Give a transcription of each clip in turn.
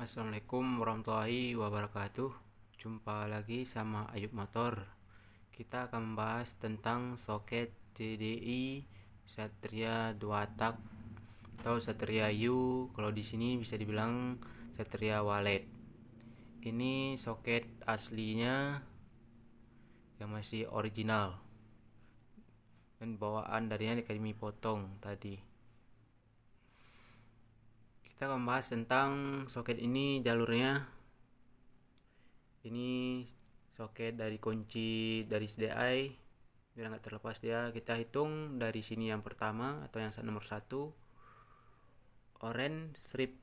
Assalamualaikum warahmatullahi wabarakatuh Jumpa lagi sama Ayub Motor Kita akan membahas tentang soket CDI Satria 2 tak atau Satria U kalau di sini bisa dibilang Satria Wallet. Ini soket aslinya yang masih original dan bawaan darinya dari potong tadi kita akan membahas tentang soket ini jalurnya ini soket dari kunci dari SDI biar nggak terlepas dia kita hitung dari sini yang pertama atau yang nomor satu orange strip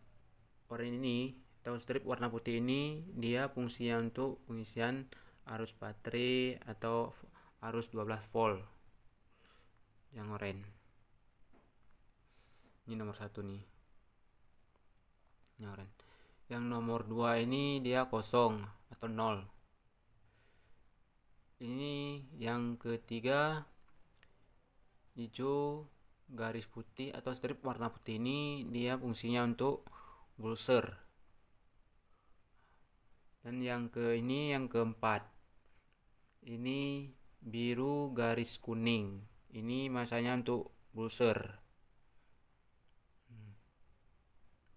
orange ini atau strip warna putih ini dia fungsinya untuk pengisian arus baterai atau arus 12 volt yang orange ini nomor satu nih nyoret yang nomor dua ini dia kosong atau nol ini yang ketiga hijau garis putih atau strip warna putih ini dia fungsinya untuk bulser dan yang ke ini yang keempat ini biru garis kuning ini masanya untuk bulser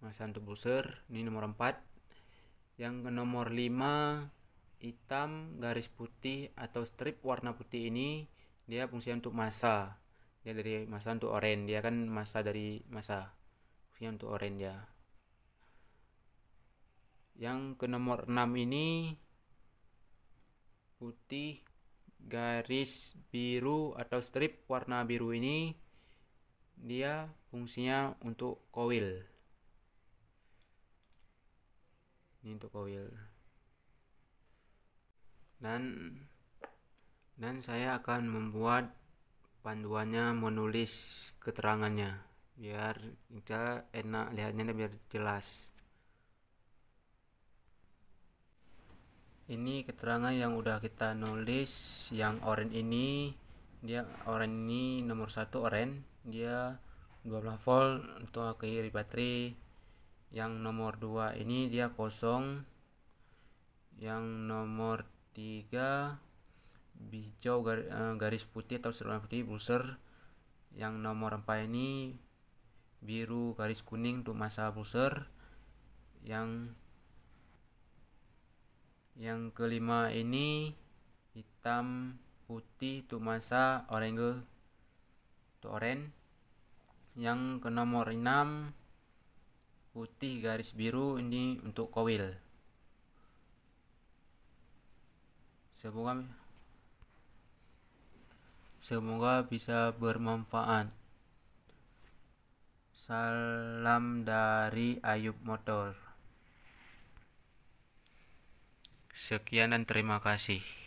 untuk Buser ini nomor 4 yang ke nomor 5 hitam garis putih atau strip warna putih ini dia fungsinya untuk masa dia dari masa untuk oranye dia kan masa dari masa fungsinya untuk oranye ya yang ke nomor 6 ini putih garis biru atau strip warna biru ini dia fungsinya untuk coil ini untuk kowil dan dan saya akan membuat panduannya menulis keterangannya biar kita enak lihatnya biar jelas ini keterangan yang udah kita nulis yang orange ini dia orange ini nomor satu orange dia 12 volt untuk akhiri baterai yang nomor 2 ini dia kosong yang nomor 3 hijau eh, garis, putih atau seluruh putih browser yang nomor 4 ini biru garis kuning untuk masa browser yang yang kelima ini hitam putih untuk masa orange untuk oranye yang ke nomor 6 putih garis biru ini untuk coil semoga semoga bisa bermanfaat salam dari Ayub Motor sekian dan terima kasih